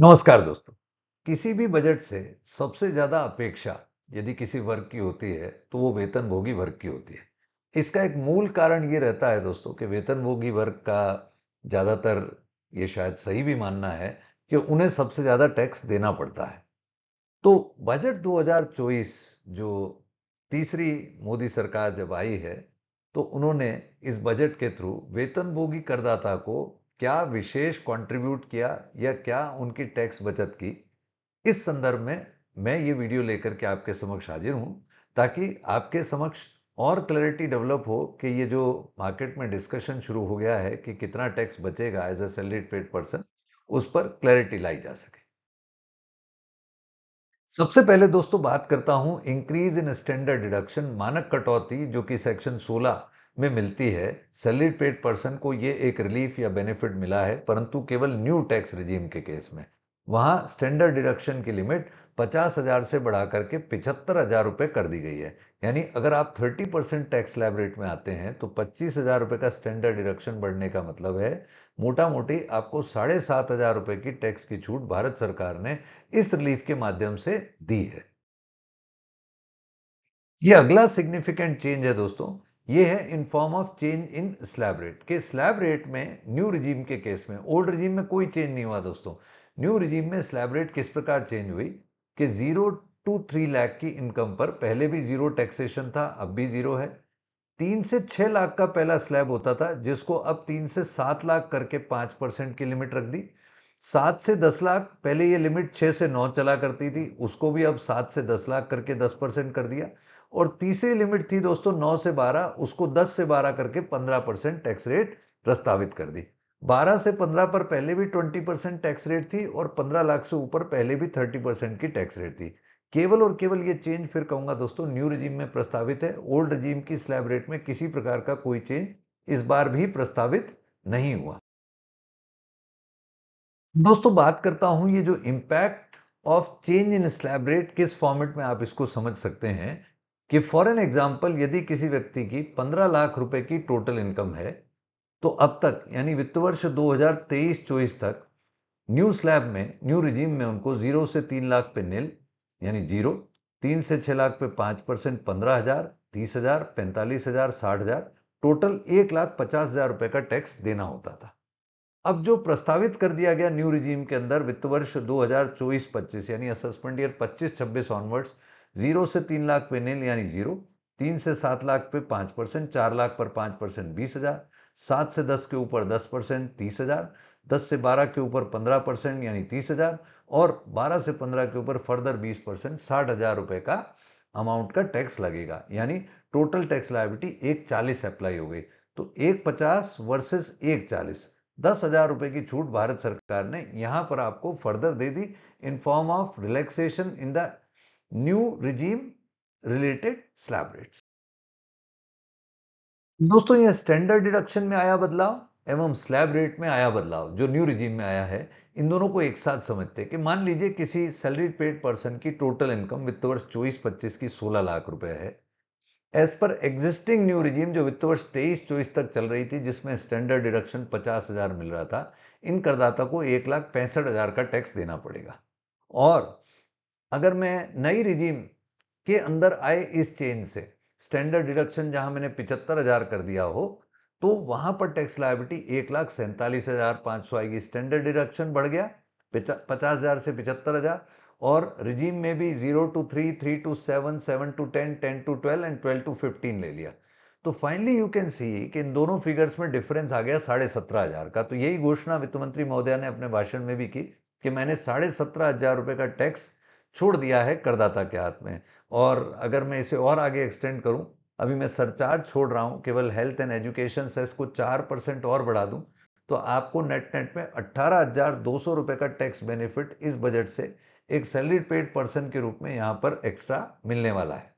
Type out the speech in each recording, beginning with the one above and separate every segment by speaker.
Speaker 1: नमस्कार दोस्तों किसी भी बजट से सबसे ज्यादा अपेक्षा यदि किसी वर्ग की होती है तो वो वेतनभोगी वर्ग की होती है इसका एक मूल कारण ये रहता है दोस्तों कि वेतनभोगी वर्ग का ज्यादातर ये शायद सही भी मानना है कि उन्हें सबसे ज्यादा टैक्स देना पड़ता है तो बजट 2024 जो तीसरी मोदी सरकार जब आई है तो उन्होंने इस बजट के थ्रू वेतनभोगी करदाता को क्या विशेष कंट्रीब्यूट किया या क्या उनकी टैक्स बचत की इस संदर्भ में मैं ये वीडियो लेकर के आपके समक्ष हाजिर हूँ ताकि आपके समक्ष और क्लैरिटी डेवलप हो कि ये जो मार्केट में डिस्कशन शुरू हो गया है कि कितना टैक्स बचेगा as a salary paid person उस पर क्लैरिटी लाई जा सके सबसे पहले दोस्तों बात करता हूं इंक्रीज इन स्टैंडर्ड डिडक्शन मानक कटौती जो कि सेक्शन में मिलती है सैलरीड पेड पर्सन को ये एक रिलीफ या बेनिफिट मिला है परंतु केवल न्यू टैक्स रिजीम के केस में वहां स्टैंडर्ड डिडक्शन की लिमिट पचास हजार से बढ़ा करके पिछहत्तर हजार रुपये कर दी गई है यानी अगर आप 30 परसेंट टैक्स लैब रेट में आते हैं तो पच्चीस हजार रुपये का स्टैंडर्ड डिडक्शन बढ़ने का मतलब है मोटा मोटी आपको साढ़े सात हजार रुपये की टैक्स की छूट भारत सरकार ने इस रिलीफ के माध्यम से दी है यह अगला सिग्निफिकेंट चेंज है दोस्तों ये है in form of change in slab rate के स्लैब रेट में न्यू रिजीम के केस में ओल्ड रिजीम में कोई चेंज नहीं हुआ दोस्तों न्यू रिजीम में स्लैब रेट किस प्रकार चेंज हुई कि जीरो टू थ्री लाख की इनकम पर पहले भी जीरो टैक्सेशन था अब भी जीरो है तीन से छह लाख का पहला स्लैब होता था जिसको अब तीन से सात लाख करके पांच परसेंट की लिमिट रख दी सात से दस लाख पहले ये लिमिट छह से नौ चला करती थी उसको भी अब सात से दस लाख करके दस परसेंट कर दिया और तीसरी लिमिट थी दोस्तों 9 से 12 उसको 10 से 12 करके 15 परसेंट टैक्स रेट प्रस्तावित कर दी 12 से 15 पर पहले भी 20 परसेंट टैक्स रेट थी और 15 लाख से ऊपर पहले भी 30 परसेंट की टैक्स रेट थी केवल और केवल ये चेंज फिर कहूंगा दोस्तों न्यू रजीम में प्रस्तावित है ओल्ड रजीम की स्लैब रेट में किसी प्रकार का कोई चेंज इस बार भी प्रस्तावित नहीं हुआ दोस्तों बात करता हूं ये जो impact of change in slab rate किस फॉर्मेट में आप इसको समझ सकते हैं कि फॉर एन एग्जाम्पल यदि किसी व्यक्ति की 15 लाख रुपए की टोटल इनकम है तो अब तक यानी वित्त वर्ष 2023-24 तक न्यू स्लैब में न्यू रिजीम में उनको जीरो से तीन लाख पे नील यानी जीरो तीन से छह लाख पे पांच परसेंट पंद्रह हजार तीस हजार पैंतालीस हजार साठ हजार टोटल एक लाख पचास हजार रुपए का टैक्स देना होता था अब जो प्रस्तावित कर दिया गया न्यू रिजीम के अंदर वित्त वर्ष दो हजार चौबीस पच्चीस यानी असेसमेंट ईयर पच्चीस छब्बीस ऑनवर्ड्स जीरो से तीन लाख पे नील यानी जीरो तीन से सात लाख पे पांच परसेंट चार लाख पर पांच परसेंट बीस हजार सात से दस के ऊपर दस परसेंट तीस हजार दस से बारह के ऊपर पंद्रह परसेंट यानी तीस हजार और बारह से पंद्रह के ऊपर फर्दर बीस परसेंट साठ हजार रुपए का अमाउंट का टैक्स लगेगा यानी टोटल टैक्स लाइबिलिटी एक चालीस अप्लाई हो गई तो एक पचास वर्सेस एक चालीस दस हजार रुपए की छूट भारत सरकार ने यहां पर आपको फर्दर दे दी in form of relaxation in the new regime related slab rates दोस्तों ये स्टैंडर्ड डिडक्शन में आया बदलाव एवं स्लैब रेट में आया बदलाव जो न्यू रिजीम में आया है इन दोनों को एक साथ समझते हैं कि मान लीजिए किसी सैलरी पेड पर्सन की टोटल इनकम वित्त वर्ष चौबीस पच्चीस की सोलह लाख रुपए है as per existing new regime जो वित्त वर्ष तेईस चौबीस तक चल रही थी जिसमें स्टैंडर्ड डिडक्शन पचास मिल रहा था इन करदाता को एक लाख पैंसठ हजार का टैक्स देना पड़ेगा और अगर मैं नई रिजीम के अंदर आए इस चेंज से स्टैंडर्ड डिडक्शन जहां मैंने पिछहत्तर हजार कर दिया हो तो वहां पर टैक्स लाइबिलिटी एक लाख सैंतालीस हजार पांच सौ आएगी स्टैंडर्ड डिडक्शन बढ़ गया पचास हजार से पिछहत्तर हजार और रिजीम में भी zero to three three to seven seven to ten ten to twelve and twelve to fifteen ले लिया तो फाइनली यू कैन सी कि इन दोनों फिगर्स में डिफरेंस आ गया साढ़े सत्रह हजार का तो यही घोषणा वित्त मंत्री महोदया ने अपने भाषण में भी की कि मैंने साढ़े सत्रह हजार रुपए का टैक्स छोड़ दिया है करदाता के हाथ में और अगर मैं इसे और आगे एक्सटेंड करूं अभी मैं सरचार्ज छोड़ रहा हूं केवल हेल्थ एंड एजुकेशन सेस को चार परसेंट और बढ़ा दूं तो आपको नेट नेट में अट्ठारह हजार दो सौ रुपये का टैक्स बेनिफिट इस बजट से एक सैलरी पेड पर्सन के रूप में यहां पर एक्स्ट्रा मिलने वाला है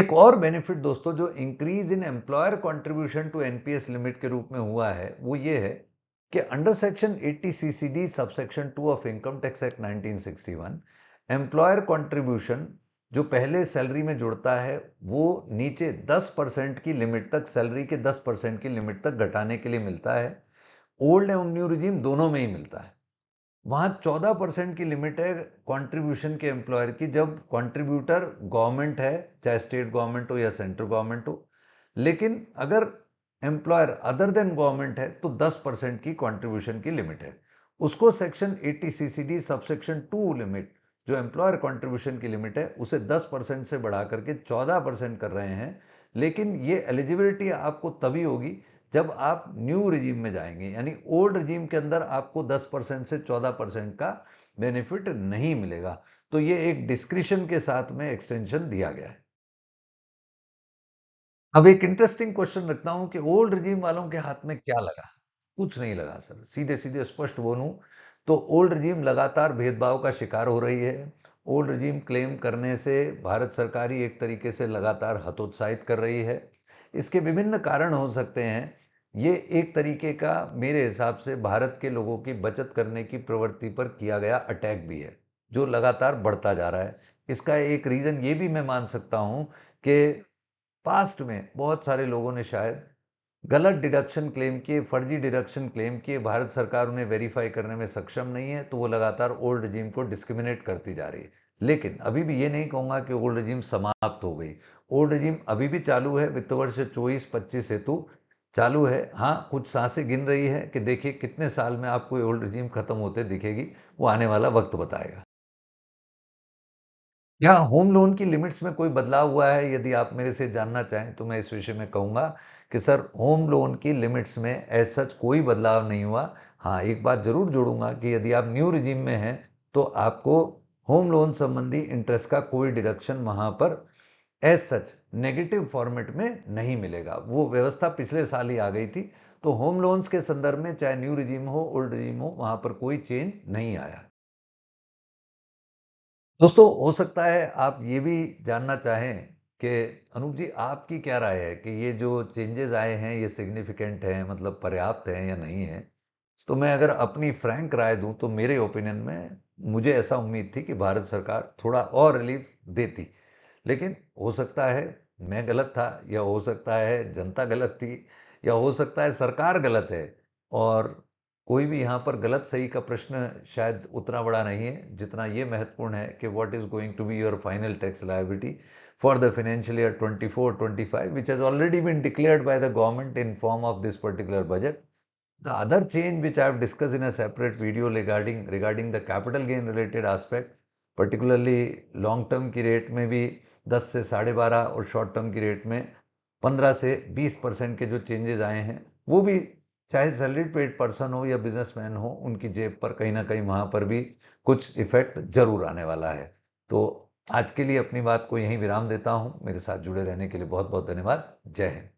Speaker 1: एक और बेनिफिट दोस्तों जो increase in employer contribution to NPS limit के रूप में हुआ है वो ये है कि under section 80 CCD subsection 2 of income tax act 1961 employer contribution जो पहले सैलरी में जुड़ता है वो नीचे 10 परसेंट की लिमिट तक सैलरी के 10 परसेंट की लिमिट तक घटाने के लिए मिलता है ओल्ड एवं न्यू रिजीम दोनों में ही मिलता है वहां 14 परसेंट की लिमिट है कंट्रीब्यूशन के एम्प्लॉयर की जब कंट्रीब्यूटर गवर्नमेंट है चाहे स्टेट गवर्नमेंट हो या सेंट्रल गवर्नमेंट हो लेकिन अगर एम्प्लॉयर अदर देन गवर्नमेंट है तो 10 परसेंट की कॉन्ट्रीब्यूशन की लिमिट है उसको section C C D subsection two limit जो एम्प्लॉयर कॉन्ट्रीब्यूशन की लिमिट है उसे 10 परसेंट से बढ़ा करके 14 परसेंट कर रहे हैं लेकिन ये एलिजिबिलिटी आपको तभी होगी जब आप न्यू रिजीम में जाएंगे यानी ओल्ड रिजीम के अंदर आपको 10 परसेंट से 14 परसेंट का बेनिफिट नहीं मिलेगा तो ये एक डिस्क्रिशन के साथ में एक्सटेंशन दिया गया है अब एक इंटरेस्टिंग क्वेश्चन रखता हूं कि ओल्ड रिजीम वालों के हाथ में क्या लगा कुछ नहीं लगा सर सीधे सीधे स्पष्ट बोलूं तो ओल्ड रिजीम लगातार भेदभाव का शिकार हो रही है ओल्ड रिजीम क्लेम करने से भारत सरकार ही एक तरीके से लगातार हतोत्साहित कर रही है इसके विभिन्न कारण हो सकते हैं ये एक तरीके का मेरे हिसाब से भारत के लोगों की बचत करने की प्रवृत्ति पर किया गया अटैक भी है जो लगातार बढ़ता जा रहा है इसका एक रीज़न ये भी मैं मान सकता हूँ कि पास्ट में बहुत सारे लोगों ने शायद गलत डिडक्शन क्लेम किए फर्जी डिडक्शन क्लेम किए भारत सरकार उन्हें वेरीफाई करने में सक्षम नहीं है तो वो लगातार ओल्ड रिजीम को डिस्क्रिमिनेट करती जा रही है लेकिन अभी भी ये नहीं कहूंगा कि ओल्ड जिम समाप्त हो गई ओल्ड जिम अभी भी चालू है वित्त वर्ष चौबीस पच्चीस हेतु चालू है हाँ कुछ सांसें गिन रही है कि देखिए कितने साल में आपको ओल्ड रिजीम खत्म होते दिखेगी वो आने वाला वक्त बताएगा यहाँ होम लोन की लिमिट्स में कोई बदलाव हुआ है यदि आप मेरे से जानना चाहें तो मैं इस विषय में कहूँगा कि सर होम लोन की लिमिट्स में ऐसा सच कोई बदलाव नहीं हुआ हाँ एक बात जरूर जोड़ूंगा कि यदि आप न्यू रिजीम में हैं तो आपको होम लोन संबंधी इंटरेस्ट का कोई डिडक्शन वहां पर एज सच नेगेटिव फॉर्मेट में नहीं मिलेगा वो व्यवस्था पिछले साल ही आ गई थी तो होम लोन्स के संदर्भ में चाहे न्यू रिजीम हो ओल्ड रिजीम हो वहां पर कोई चेंज नहीं आया दोस्तों हो सकता है आप ये भी जानना चाहें कि अनूप जी आपकी क्या राय है कि ये जो चेंजेस आए हैं ये सिग्निफिकेंट हैं मतलब पर्याप्त हैं या नहीं है तो मैं अगर अपनी फ्रैंक राय दूं तो मेरे ओपिनियन में मुझे ऐसा उम्मीद थी कि भारत सरकार थोड़ा और रिलीफ देती लेकिन हो सकता है मैं गलत था या हो सकता है जनता गलत थी या हो सकता है सरकार गलत है और कोई भी यहाँ पर गलत सही का प्रश्न शायद उतना बड़ा नहीं है जितना ये महत्वपूर्ण है कि what is going to be your final tax liability for the financial year 24 four twenty five which has already been declared by the government in form of this particular budget the other change which I discuss in a separate video regarding regarding the capital gain related aspect particularly long term की rate में भी दस से साढ़े बारह और short term की rate में पंद्रह से बीस परसेंट के जो चेंजेस आए हैं वो भी चाहे सैलरी पेड पर्सन हो या बिजनेसमैन हो उनकी जेब पर कहीं ना कहीं वहां पर भी कुछ इफेक्ट जरूर आने वाला है तो आज के लिए अपनी बात को यहीं विराम देता हूं मेरे साथ जुड़े रहने के लिए बहुत बहुत धन्यवाद जय हिंद